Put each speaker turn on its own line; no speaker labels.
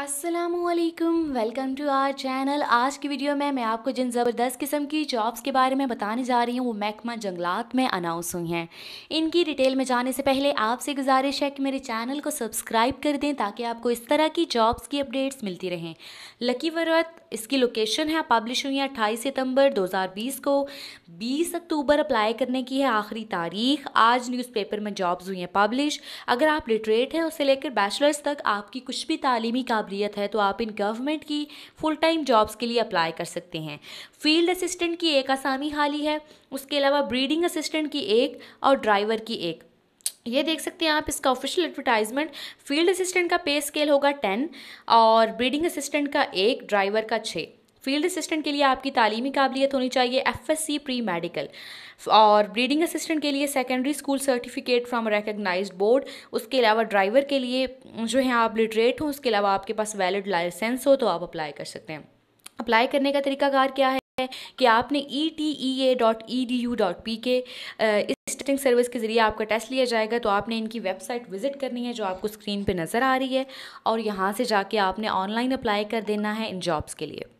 असलकम welcome to our channel आज की वीडियो में मैं आपको जिन ज़बरदस्त किस्म की जॉब्स के बारे में बताने जा रही हूँ वो महकमा जंगलात में अनाउंस हुई हैं इनकी डिटेल में जाने से पहले आपसे गुजारिश है कि मेरे चैनल को सब्सक्राइब कर दें ताकि आपको इस तरह की जॉब्स की अपडेट्स मिलती रहें लकी वरत इसकी लोकेशन है पब्लिश हुई है अट्ठाईस सितम्बर दो को बीस अक्टूबर अप्लाई करने की है आखिरी तारीख आज न्यूज़पेपर में जॉब्स हुई हैं पब्लिश अगर आप लिटरेट हैं उससे लेकर बैचलर्स तक आपकी कुछ भी तालीमी काबिलियत है तो आप इन गवर्नमेंट की फुल टाइम जॉब्स के लिए अप्लाई कर सकते हैं फील्ड असिस्टेंट की एक आसामी हाली है उसके अलावा ब्रीडिंग असिस्टेंट की एक और ड्राइवर की एक ये देख सकते हैं आप इसका ऑफिशियल एडवर्टाइजमेंट फील्ड असिस्टेंट का पे स्केल होगा टेन और ब्रीडिंग असिस्टेंट का एक ड्राइवर का छः फील्ड असिस्टेंट के लिए आपकी तालीमी काबिलियत होनी चाहिए F S C pre medical और ब्रीडिंग असिस्टेंट के लिए secondary school certificate from recognise board उसके अलावा ड्राइवर के लिए जो है आप लिटरेट हों उसके अलावा आपके पास वैलिड लाइसेंस हो तो आप अप्लाई कर सकते हैं अप्लाई करने का तरीकाकार क्या है कि आपने E T E A dot E D U dot P K इस टेस्टिंग सर्विस के ज़रिए आपका टेस्ट लिया जाएगा तो आपने इनकी वेबसाइट विजिट करनी है जो आपको स्क्रीन पे नज़र आ रही है और यहाँ से जाके आपने ऑनलाइन अप्लाई कर देना है इन जॉब्स के लिए